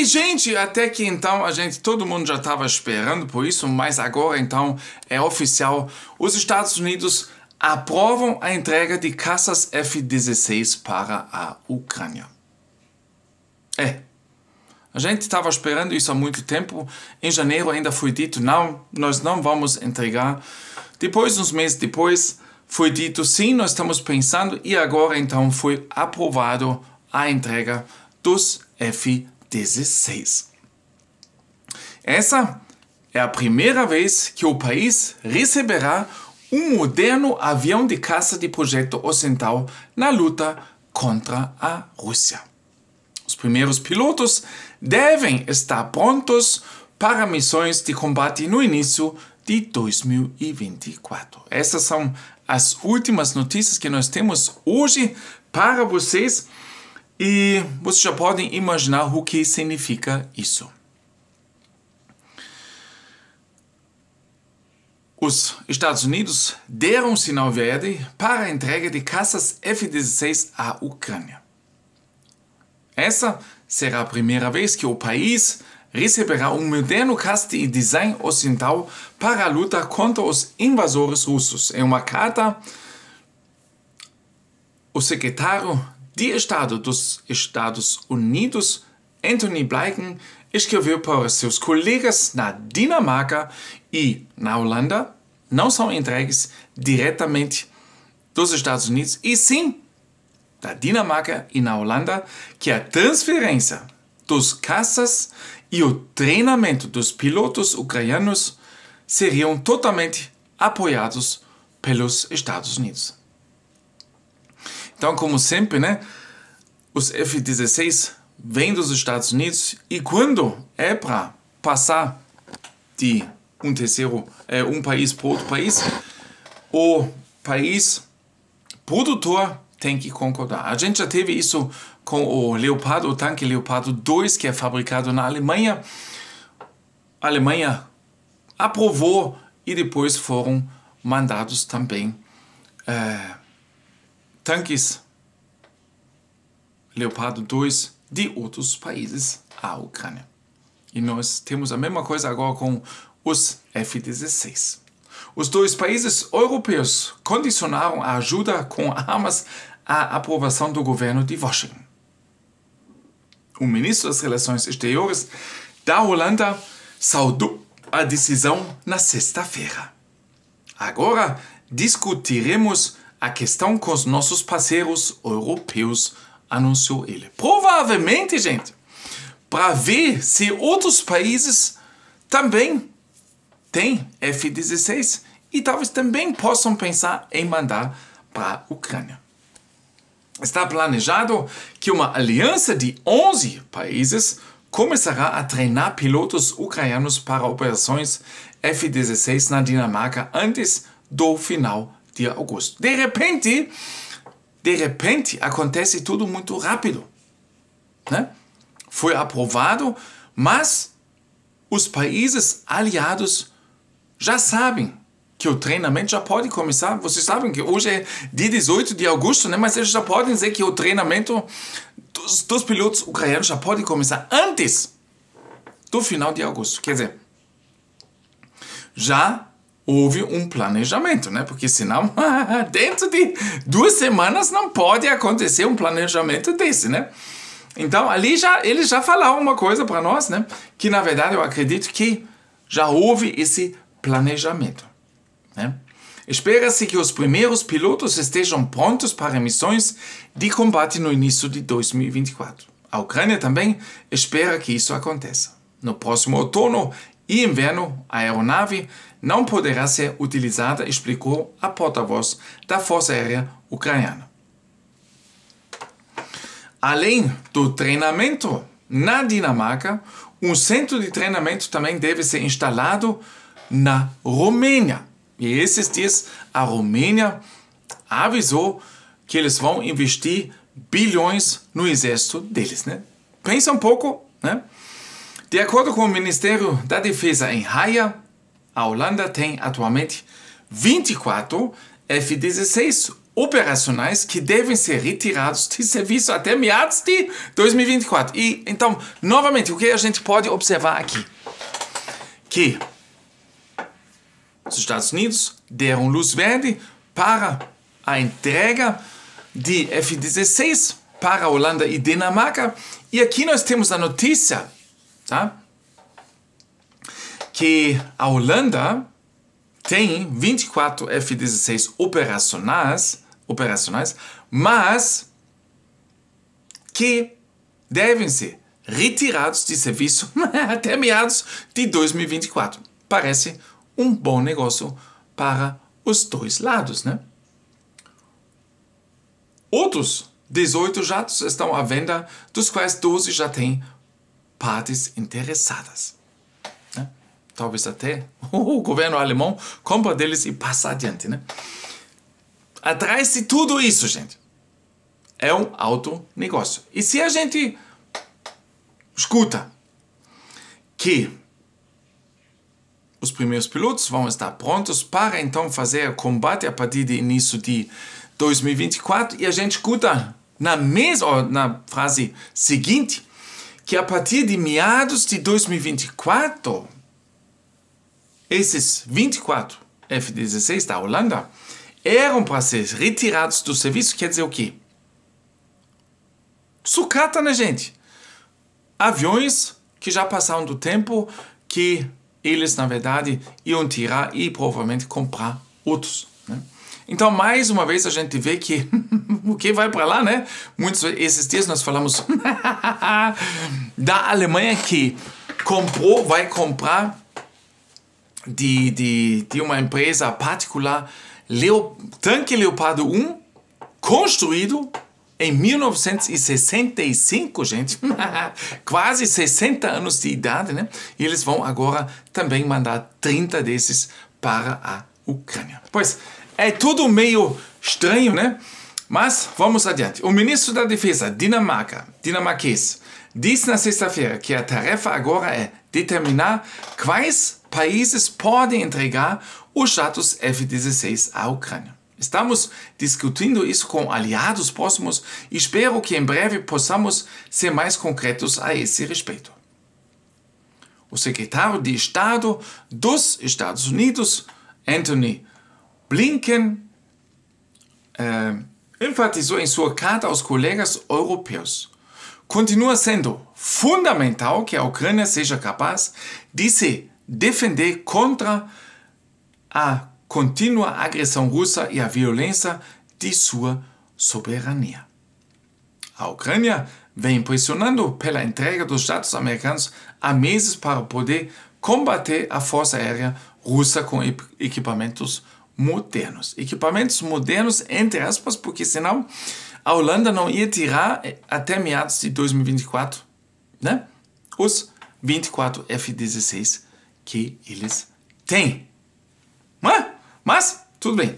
E, gente, até que então a gente, todo mundo já estava esperando por isso, mas agora então é oficial. Os Estados Unidos aprovam a entrega de caças F-16 para a Ucrânia. É. A gente estava esperando isso há muito tempo. Em janeiro ainda foi dito: não, nós não vamos entregar. Depois, uns meses depois, foi dito: sim, nós estamos pensando. E agora então foi aprovado a entrega dos F-16. 16. Essa é a primeira vez que o país receberá um moderno avião de caça de projeto ocidental na luta contra a Rússia. Os primeiros pilotos devem estar prontos para missões de combate no início de 2024. Essas são as últimas notícias que nós temos hoje para vocês. E vocês já podem imaginar o que significa isso. Os Estados Unidos deram um sinal verde para a entrega de caças F-16 à Ucrânia. Essa será a primeira vez que o país receberá um moderno caça de design ocidental para a luta contra os invasores russos. Em é uma carta, o secretário de Estado dos Estados Unidos, Anthony Blinken, escreveu para seus colegas na Dinamarca e na Holanda, não são entregues diretamente dos Estados Unidos, e sim da Dinamarca e na Holanda, que a transferência dos caças e o treinamento dos pilotos ucranianos seriam totalmente apoiados pelos Estados Unidos. Então, como sempre, né? Os F-16 vêm dos Estados Unidos e quando é para passar de um terceiro, é, um país para outro país, o país produtor tem que concordar. A gente já teve isso com o Leopardo, o tanque Leopardo 2, que é fabricado na Alemanha. A Alemanha aprovou e depois foram mandados também é, tanques Leopardo 2 de outros países à Ucrânia. E nós temos a mesma coisa agora com os F-16. Os dois países europeus condicionaram a ajuda com armas à aprovação do governo de Washington. O ministro das Relações Exteriores da Holanda saudou a decisão na sexta-feira. Agora discutiremos a questão com os nossos parceiros europeus, anunciou ele. Provavelmente, gente, para ver se outros países também têm F-16 e talvez também possam pensar em mandar para a Ucrânia. Está planejado que uma aliança de 11 países começará a treinar pilotos ucranianos para operações F-16 na Dinamarca antes do final agosto. De repente, de repente acontece tudo muito rápido, né? Foi aprovado, mas os países aliados já sabem que o treinamento já pode começar. Vocês sabem que hoje é dia 18 de agosto, né? Mas eles já podem dizer que o treinamento dos, dos pilotos ucranianos já pode começar antes do final de agosto. Quer dizer, já houve um planejamento, né? Porque senão, dentro de duas semanas não pode acontecer um planejamento desse, né? Então, ali já eles já falaram uma coisa para nós, né? Que na verdade eu acredito que já houve esse planejamento, né? Espera-se que os primeiros pilotos estejam prontos para missões de combate no início de 2024. A Ucrânia também espera que isso aconteça. No próximo outono, e inverno, a er aeronave não poderá ser utilizada, explicou a porta-voz da Força Aérea Ucraniana. Além do treinamento na Dinamarca, um centro de treinamento também deve ser instalado na Romênia. E esses dias a Romênia avisou que eles vão investir bilhões no exército deles, né? Pensa um pouco, né? De acordo com o Ministério da Defesa em Haia, a Holanda tem atualmente 24 F-16 operacionais que devem ser retirados de serviço até meados de 2024. E então, novamente, o que a gente pode observar aqui? Que os Estados Unidos deram luz verde para a entrega de F-16 para a Holanda e Dinamarca. E aqui nós temos a notícia tá? Que a Holanda tem 24 F-16 operacionais, operacionais, mas que devem ser retirados de serviço até meados de 2024. Parece um bom negócio para os dois lados, né? Outros 18 jatos estão à venda, dos quais 12 já têm partes interessadas. Né? Talvez até o governo alemão compra deles e passa adiante. Né? Atrás de tudo isso, gente, é um alto negócio. E se a gente escuta que os primeiros pilotos vão estar prontos para então fazer combate a partir de início de 2024 e a gente escuta na mesma na frase seguinte que a partir de meados de 2024, esses 24 F-16 da Holanda eram para ser retirados do serviço, quer dizer o quê? Sucata na né, gente. Aviões que já passaram do tempo que eles, na verdade, iam tirar e provavelmente comprar outros. Né? Então, mais uma vez, a gente vê que o que vai para lá, né? Muitos esses dias nós falamos da Alemanha que comprou, vai comprar de, de, de uma empresa particular Leo, tanque Leopardo 1 construído em 1965, gente, quase 60 anos de idade, né? E eles vão agora também mandar 30 desses para a Ucrânia. Pois, é tudo meio estranho, né? Mas vamos adiante. O ministro da Defesa Dinamarca, dinamarquês, disse na sexta-feira que a tarefa agora é determinar quais países podem entregar os jatos F-16 à Ucrânia. Estamos discutindo isso com aliados próximos e espero que em breve possamos ser mais concretos a esse respeito. O secretário de Estado dos Estados Unidos, Anthony Blinken ähm, enfatizou em sua carta aos colegas europeus. Continua sendo fundamental que a Ucrânia seja capaz de se defender contra a contínua agressão russa e a violência de sua soberania. A Ucrânia vem pressionando pela entrega dos Estados americanos há meses para poder combater a força aérea russa com equipamentos russos modernos. Equipamentos modernos, entre aspas, porque senão a Holanda não ia tirar eh, até meados de 2024 né? os 24 F-16 que eles têm. Mas, mas tudo bem.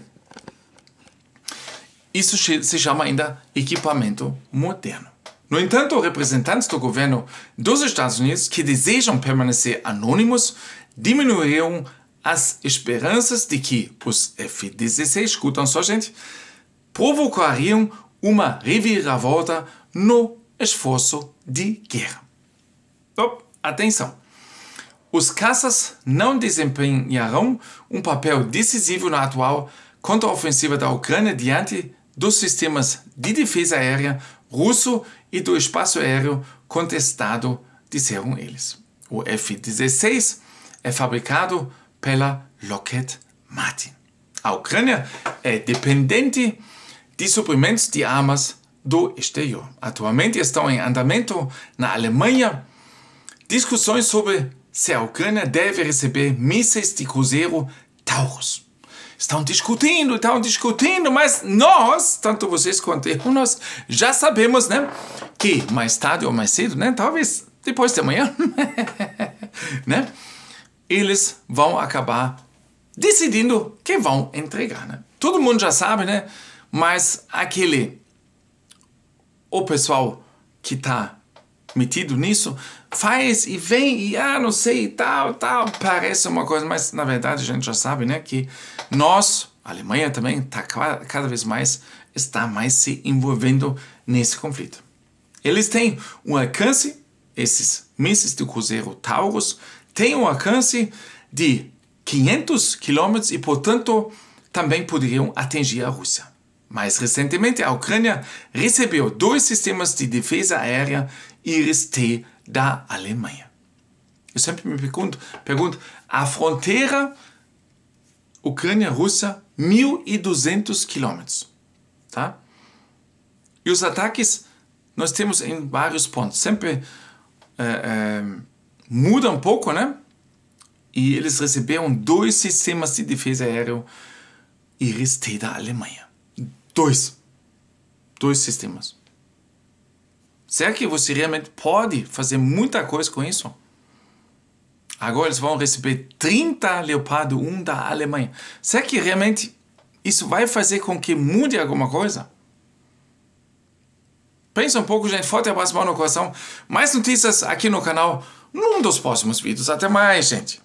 Isso se chama ainda equipamento moderno. No entanto, representantes do governo dos Estados Unidos que desejam permanecer anônimos diminuíram as esperanças de que os F-16, escutam só gente, provocariam uma reviravolta no esforço de guerra. Oh, atenção! Os caças não desempenharão um papel decisivo na atual contraofensiva da Ucrânia diante dos sistemas de defesa aérea russo e do espaço aéreo contestado, disseram eles. O F-16 é fabricado pela Lockheed Martin. A Ucrânia é dependente de suprimentos de armas do exterior. Atualmente estão em andamento na Alemanha discussões sobre se a Ucrânia deve receber mísseis de cruzeiro Taurus. Estão discutindo, estão discutindo, mas nós, tanto vocês quanto eu, nós já sabemos, né, que mais tarde ou mais cedo, né, talvez depois de amanhã, né, eles vão acabar decidindo que vão entregar. Né? Todo mundo já sabe, né? Mas aquele. O pessoal que está metido nisso faz e vem e ah, não sei e tal, tal. Parece uma coisa, mas na verdade a gente já sabe, né? Que nós, a Alemanha também, está cada vez mais está mais se envolvendo nesse conflito. Eles têm um alcance, esses mísseis do cruzeiro Taurus, tem um alcance de 500 quilômetros e, portanto, também poderiam atingir a Rússia. Mais recentemente, a Ucrânia recebeu dois sistemas de defesa aérea IRIS-T da Alemanha. Eu sempre me pergunto, pergunto a fronteira Ucrânia-Rússia, 1.200 quilômetros. Tá? E os ataques nós temos em vários pontos. Sempre eh, eh, muda um pouco, né? E eles receberam dois sistemas de defesa aérea Iris T da Alemanha. Dois. Dois sistemas. Será que você realmente pode fazer muita coisa com isso? Agora eles vão receber 30 Leopardo 1 da Alemanha. Será que realmente isso vai fazer com que mude alguma coisa? Pensa um pouco, gente. Forte abraço, mão no coração. Mais notícias aqui no canal num dos próximos vídeos. Até mais, gente!